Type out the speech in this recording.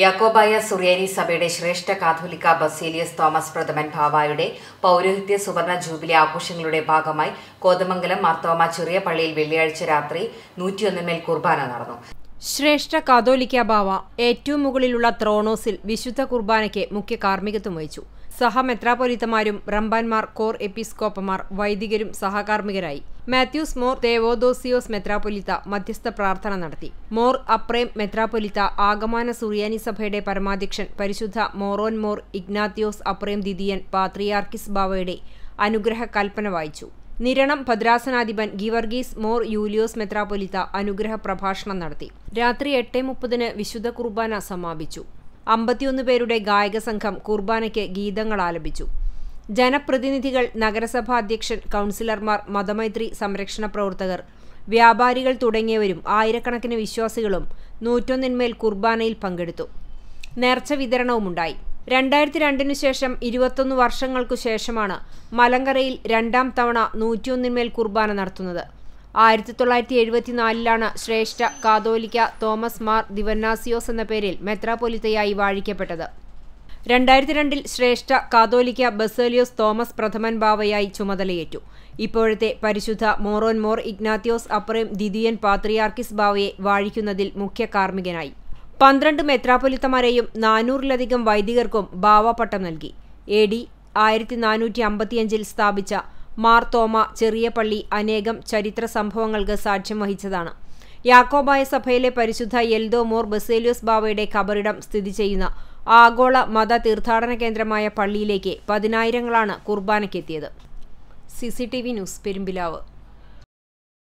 യാക്കോബായ സുറിയാനി സഭയുടെ ശ്രേഷ്ഠ കാതോലിക്ക ബസേലിയസ് തോമസ് പ്രഥമൻ ഭാവായുടെ പൗരോഹിത്യ സുവർണ ജൂബിലി ആഘോഷങ്ങളുടെ ഭാഗമായി കോതമംഗലം മാർത്തോമ ചെറിയ പള്ളിയിൽ വെള്ളിയാഴ്ച രാത്രി നൂറ്റിയൊന്നിന്മേൽ കുർബാന നടന്നു ശ്രേഷ്ഠ കാതോലിക്ക ബാവ ഏറ്റവും മുകളിലുള്ള ത്രോണോസിൽ വിശുദ്ധ കുർബാനയ്ക്ക് മുഖ്യ കാർമ്മികത്വം വഹിച്ചു സഹമെത്രാപൊലിത്തമാരും റംബാൻമാർ കോർ എപ്പിസ്കോപ്പമാർ വൈദികരും സഹകാർമ്മികരായി മാത്യൂസ് മോർ തേവോദോസിയോസ് മെത്രാപൊലിത്ത മധ്യസ്ഥ പ്രാർത്ഥന നടത്തി മോർ അപ്രേം മെത്രാപൊലിത്ത ആഗമാന സുറിയാനി സഭയുടെ പരമാധ്യക്ഷൻ പരിശുദ്ധ മോറോൻ മോർ ഇഗ്നാത്തിയോസ് അപ്രേം ദിദിയൻ പാത്രിയാർക്കിസ് ബാവയുടെ അനുഗ്രഹ കൽപ്പന വായിച്ചു നിരണം ഭദ്രാസനാധിപൻ ഗിവർഗീസ് മോർ യൂലിയോസ് മെത്രാപൊലിത്ത അനുഗ്രഹ പ്രഭാഷണം നടത്തി രാത്രി എട്ട് മുപ്പതിന് വിശുദ്ധ കുർബാന സമാപിച്ചു അമ്പത്തിയൊന്ന് പേരുടെ ഗായക സംഘം കുർബാനയ്ക്ക് ഗീതങ്ങൾ ആലപിച്ചു ജനപ്രതിനിധികൾ നഗരസഭാ അധ്യക്ഷൻ കൗൺസിലർമാർ മതമൈത്രി സംരക്ഷണ പ്രവർത്തകർ വ്യാപാരികൾ തുടങ്ങിയവരും ആയിരക്കണക്കിന് വിശ്വാസികളും നൂറ്റൊന്നിന്മേൽ കുർബാനയിൽ പങ്കെടുത്തു നേർച്ച വിതരണവുമുണ്ടായി രണ്ടായിരത്തി രണ്ടിനു ശേഷം ഇരുപത്തൊന്ന് വർഷങ്ങൾക്കു ശേഷമാണ് മലങ്കരയിൽ രണ്ടാം തവണ നൂറ്റിയൊന്നിന്മേൽ കുർബാന നടത്തുന്നത് ആയിരത്തി തൊള്ളായിരത്തി എഴുപത്തിനാലിലാണ് ശ്രേഷ്ഠ കാതോലിക്ക തോമസ് മാർ ദിവന്നാസിയോസ് എന്ന പേരിൽ മെത്രാപൊലിത്തയായി വാഴിക്കപ്പെട്ടത് രണ്ടായിരത്തി രണ്ടിൽ ശ്രേഷ്ഠ കാതോലിക്ക ബസേലിയോസ് തോമസ് പ്രഥമൻ ബാവയായി ചുമതലയേറ്റു ഇപ്പോഴത്തെ പരിശുദ്ധ മോറോൻ മോർ ഇഗ്നാത്തിയോസ് അപ്രേം ദിദിയൻ പാത്രിയാർക്കിസ് ബാവയെ വാഴിക്കുന്നതിൽ മുഖ്യ കാർമ്മികനായി പന്ത്രണ്ട് മെത്രാപ്പൊലിത്തമാരെയും നാനൂറിലധികം വൈദികർക്കും ബാവപട്ടം നൽകി എ ഡി ആയിരത്തി നാനൂറ്റി അമ്പത്തിയഞ്ചിൽ സ്ഥാപിച്ച മാർ തോമ ചെറിയ പള്ളി അനേകം ചരിത്ര സംഭവങ്ങൾക്ക് സാക്ഷ്യം വഹിച്ചതാണ് യാക്കോബായ സഭയിലെ പരിശുദ്ധ എൽദോ മോർ ബസേലിയോസ് ബാവയുടെ കബറിടം സ്ഥിതി ചെയ്യുന്ന ആഗോള മത തീർത്ഥാടന കേന്ദ്രമായ പള്ളിയിലേക്ക് പതിനായിരങ്ങളാണ് കുർബാനയ്ക്കെത്തിയത് C C T V news Perumpilavu